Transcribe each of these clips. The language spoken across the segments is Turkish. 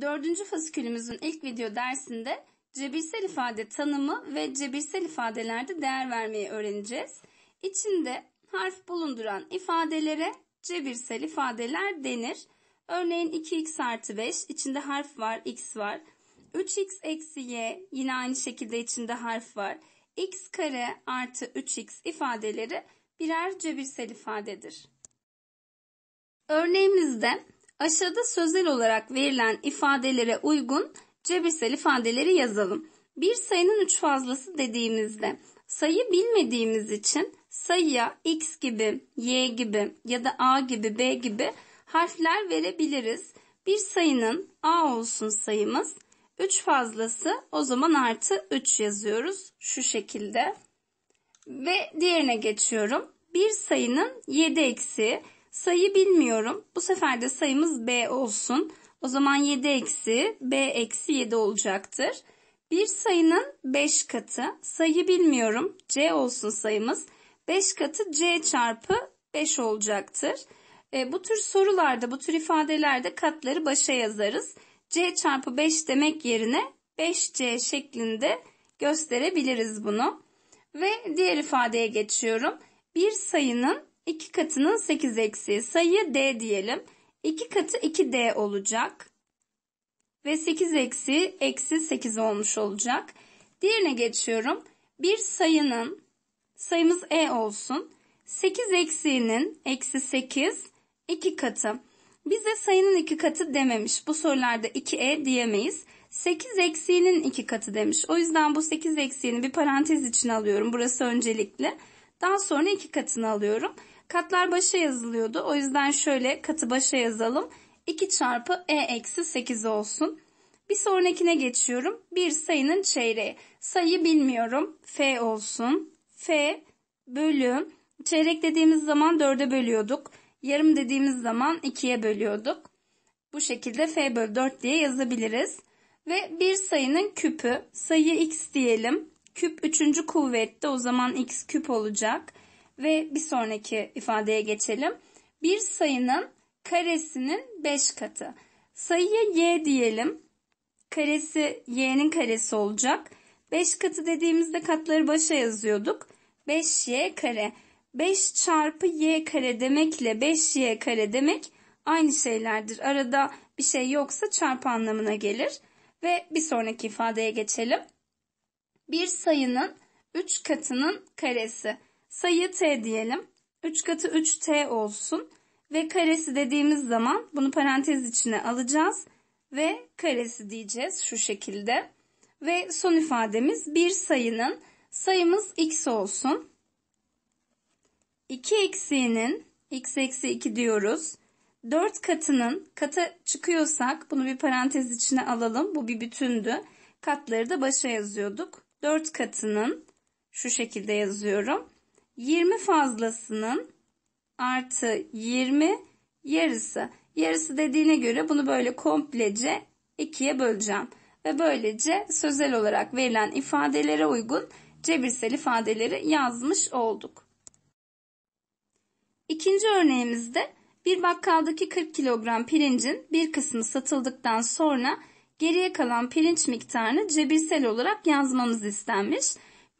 Dördüncü fasikülümüzün ilk video dersinde cebirsel ifade tanımı ve cebirsel ifadelerde değer vermeyi öğreneceğiz. İçinde harf bulunduran ifadelere cebirsel ifadeler denir. Örneğin 2x artı 5 içinde harf var x var. 3x eksi y yine aynı şekilde içinde harf var. x kare artı 3x ifadeleri birer cebirsel ifadedir. Örneğimizde Aşağıda sözel olarak verilen ifadelere uygun cebirsel ifadeleri yazalım. Bir sayının üç fazlası dediğimizde sayı bilmediğimiz için sayıya x gibi, y gibi ya da a gibi, b gibi harfler verebiliriz. Bir sayının a olsun sayımız. 3 fazlası o zaman artı 3 yazıyoruz şu şekilde. Ve diğerine geçiyorum. Bir sayının 7 eksiği Sayı bilmiyorum. Bu sefer de sayımız B olsun. O zaman 7 eksi B eksi 7 olacaktır. Bir sayının 5 katı. Sayı bilmiyorum. C olsun sayımız. 5 katı C çarpı 5 olacaktır. E, bu tür sorularda, bu tür ifadelerde katları başa yazarız. C çarpı 5 demek yerine 5C şeklinde gösterebiliriz bunu. Ve diğer ifadeye geçiyorum. Bir sayının 2 katının 8 eksiği sayı D diyelim. 2 katı 2D olacak. Ve 8 eksi eksi 8 olmuş olacak. Diğerine geçiyorum. Bir sayının sayımız E olsun. 8 eksiğinin eksi 8 2 katı. Bize sayının 2 katı dememiş. Bu sorularda 2E diyemeyiz. 8 eksiğinin 2 katı demiş. O yüzden bu 8 eksiğini bir parantez için alıyorum. Burası öncelikli. Daha sonra 2 katını alıyorum. Katlar başa yazılıyordu. O yüzden şöyle katı başa yazalım. 2 çarpı e eksi 8 olsun. Bir sonrakine geçiyorum. Bir sayının çeyreği. Sayı bilmiyorum. F olsun. F bölü. Çeyrek dediğimiz zaman 4'e bölüyorduk. Yarım dediğimiz zaman 2'ye bölüyorduk. Bu şekilde F bölü 4 diye yazabiliriz. Ve bir sayının küpü. Sayı x diyelim. Küp 3. kuvvette o zaman x küp olacak. Ve bir sonraki ifadeye geçelim. Bir sayının karesinin 5 katı. Sayıya y diyelim. Karesi y'nin karesi olacak. 5 katı dediğimizde katları başa yazıyorduk. 5y kare. 5 çarpı y kare demekle 5y kare demek aynı şeylerdir. Arada bir şey yoksa çarpı anlamına gelir. Ve bir sonraki ifadeye geçelim. Bir sayının 3 katının karesi. Sayı t diyelim. 3 katı 3t olsun ve karesi dediğimiz zaman bunu parantez içine alacağız ve karesi diyeceğiz şu şekilde. Ve son ifademiz bir sayının sayımız x olsun. 2 eksiğinin x eksi 2 diyoruz. 4 katının kata çıkıyorsak bunu bir parantez içine alalım. Bu bir bütündü. Katları da başa yazıyorduk. 4 katının şu şekilde yazıyorum. 20 fazlasının artı 20 yarısı. Yarısı dediğine göre bunu böyle komplece 2'ye böleceğim. Ve böylece sözel olarak verilen ifadelere uygun cebirsel ifadeleri yazmış olduk. İkinci örneğimizde bir bakkaldaki 40 kilogram pirincin bir kısmı satıldıktan sonra geriye kalan pirinç miktarını cebirsel olarak yazmamız istenmiş.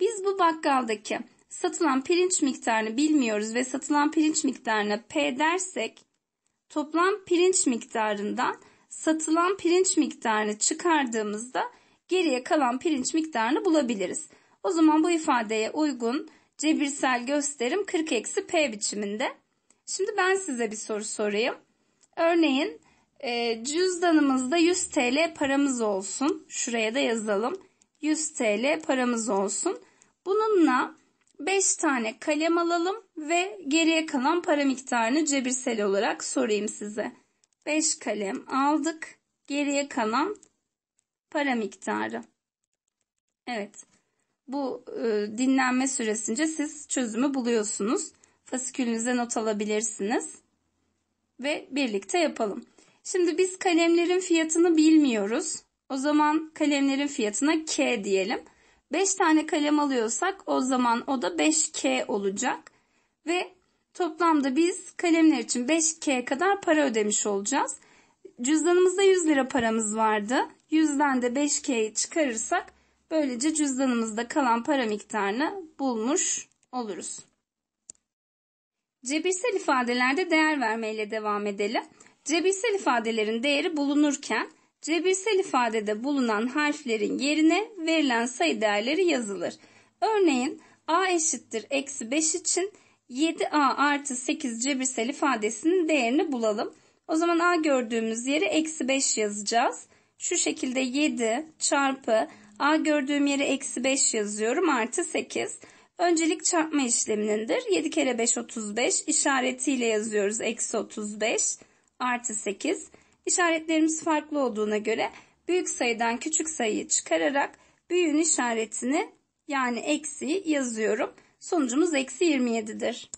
Biz bu bakkaldaki Satılan pirinç miktarını bilmiyoruz ve satılan pirinç miktarına P dersek toplam pirinç miktarından satılan pirinç miktarını çıkardığımızda geriye kalan pirinç miktarını bulabiliriz. O zaman bu ifadeye uygun cebirsel gösterim 40 eksi P biçiminde. Şimdi ben size bir soru sorayım. Örneğin e, cüzdanımızda 100 TL paramız olsun. Şuraya da yazalım. 100 TL paramız olsun. Bununla 5 tane kalem alalım ve geriye kalan para miktarını cebirsel olarak sorayım size. 5 kalem aldık. Geriye kalan para miktarı. Evet. Bu e, dinlenme süresince siz çözümü buluyorsunuz. Fasikülünüze not alabilirsiniz. Ve birlikte yapalım. Şimdi biz kalemlerin fiyatını bilmiyoruz. O zaman kalemlerin fiyatına K diyelim. 5 tane kalem alıyorsak o zaman o da 5K olacak. Ve toplamda biz kalemler için 5K kadar para ödemiş olacağız. Cüzdanımızda 100 lira paramız vardı. 100'den de 5K'yi çıkarırsak böylece cüzdanımızda kalan para miktarını bulmuş oluruz. Cebirsel ifadelerde değer vermeyle devam edelim. Cebirsel ifadelerin değeri bulunurken Cebirsel ifadede bulunan harflerin yerine verilen sayı değerleri yazılır. Örneğin a eşittir eksi 5 için 7a artı 8 cebirsel ifadesinin değerini bulalım. O zaman a gördüğümüz yere eksi 5 yazacağız. Şu şekilde 7 çarpı a gördüğüm yere eksi 5 yazıyorum artı 8. Öncelik çarpma işleminindir. 7 kere 5 35 işaretiyle yazıyoruz eksi 35 artı 8. İşaretlerimiz farklı olduğuna göre büyük sayıdan küçük sayıyı çıkararak büyüğün işaretini yani eksi yazıyorum. Sonucumuz eksi 27'dir.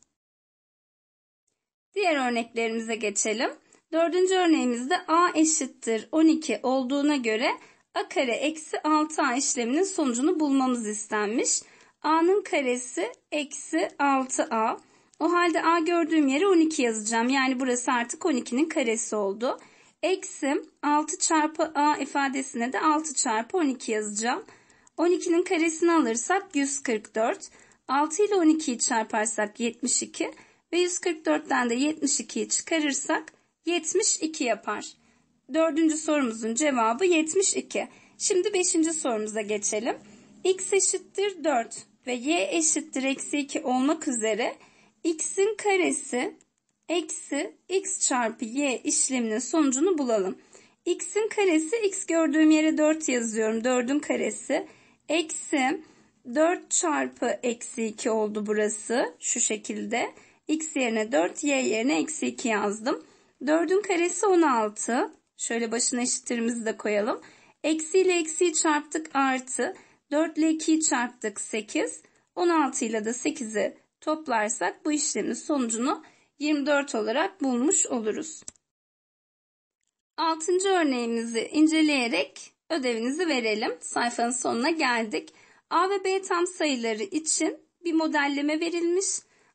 Diğer örneklerimize geçelim. Dördüncü örneğimizde a eşittir 12 olduğuna göre a kare eksi 6a işleminin sonucunu bulmamız istenmiş. a'nın karesi eksi 6a. O halde a gördüğüm yere 12 yazacağım. Yani burası artık 12'nin karesi oldu eksi 6 çarpı a ifadesine de 6 çarpı 12 yazacağım. 12'nin karesini alırsak 144, 6 ile 12'yi çarparsak 72 ve 144'ten de 72'yi çıkarırsak 72 yapar. Dördüncü sorumuzun cevabı 72. Şimdi beşinci sorumuza geçelim. x eşittir 4 ve y eşittir eksi 2 olmak üzere x'in karesi eksi x çarpı y işleminin sonucunu bulalım. x'in karesi x gördüğüm yere 4 yazıyorum. 4'ün karesi eksi 4 çarpı eksi 2 oldu burası şu şekilde. x yerine 4 y yerine eksi 2 yazdım. 4'ün karesi 16. Şöyle başına eşitlerimizi de koyalım. Eksi ile eksiyi çarptık artı. 4 ile 2'yi çarptık 8. 16 ile de 8'i toplarsak bu işlemin sonucunu 24 olarak bulmuş oluruz. 6. örneğimizi inceleyerek ödevinizi verelim. Sayfanın sonuna geldik. A ve B tam sayıları için bir modelleme verilmiş.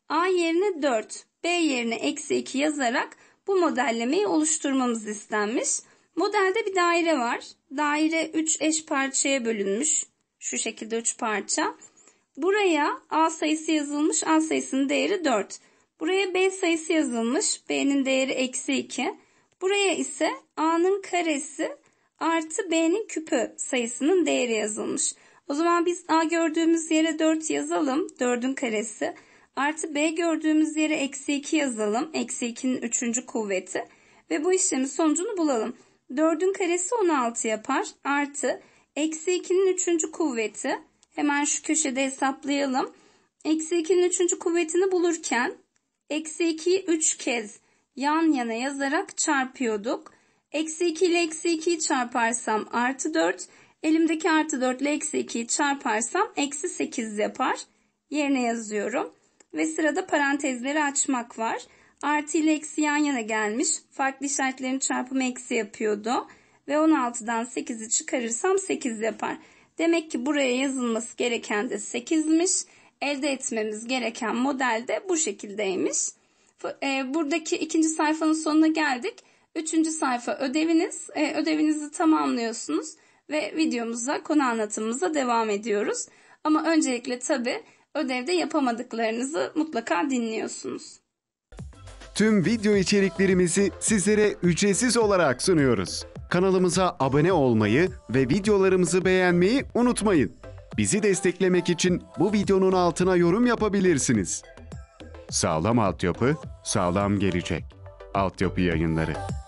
A yerine 4, B yerine eksi 2 yazarak bu modellemeyi oluşturmamız istenmiş. Modelde bir daire var. Daire 3 eş parçaya bölünmüş. Şu şekilde 3 parça. Buraya A sayısı yazılmış. A sayısının değeri 4. Buraya B sayısı yazılmış. B'nin değeri eksi 2. Buraya ise A'nın karesi artı B'nin küpü sayısının değeri yazılmış. O zaman biz A gördüğümüz yere 4 yazalım. 4'ün karesi. Artı B gördüğümüz yere eksi 2 yazalım. Eksi 2'nin 3. kuvveti. Ve bu işlemin sonucunu bulalım. 4'ün karesi 16 yapar. Artı eksi 2'nin 3. kuvveti. Hemen şu köşede hesaplayalım. Eksi 2'nin 3. kuvvetini bulurken Eksi 2'yi 3 kez yan yana yazarak çarpıyorduk. Eksi 2 ile eksi 2'yi çarparsam artı 4. Elimdeki artı 4 ile eksi 2'yi çarparsam eksi 8 yapar. Yerine yazıyorum. Ve sırada parantezleri açmak var. Artı ile eksi yan yana gelmiş. Farklı işaretlerin çarpımı eksi yapıyordu. Ve 16'dan 8'i çıkarırsam 8 yapar. Demek ki buraya yazılması gereken de 8'miş elde etmemiz gereken model de bu şekildeymiş. E, buradaki ikinci sayfanın sonuna geldik. Üçüncü sayfa ödeviniz. E, ödevinizi tamamlıyorsunuz ve videomuza, konu anlatımımıza devam ediyoruz. Ama öncelikle tabi ödevde yapamadıklarınızı mutlaka dinliyorsunuz. Tüm video içeriklerimizi sizlere ücretsiz olarak sunuyoruz. Kanalımıza abone olmayı ve videolarımızı beğenmeyi unutmayın. Bizi desteklemek için bu videonun altına yorum yapabilirsiniz. Sağlam altyapı, sağlam gelecek. Altyapı yayınları.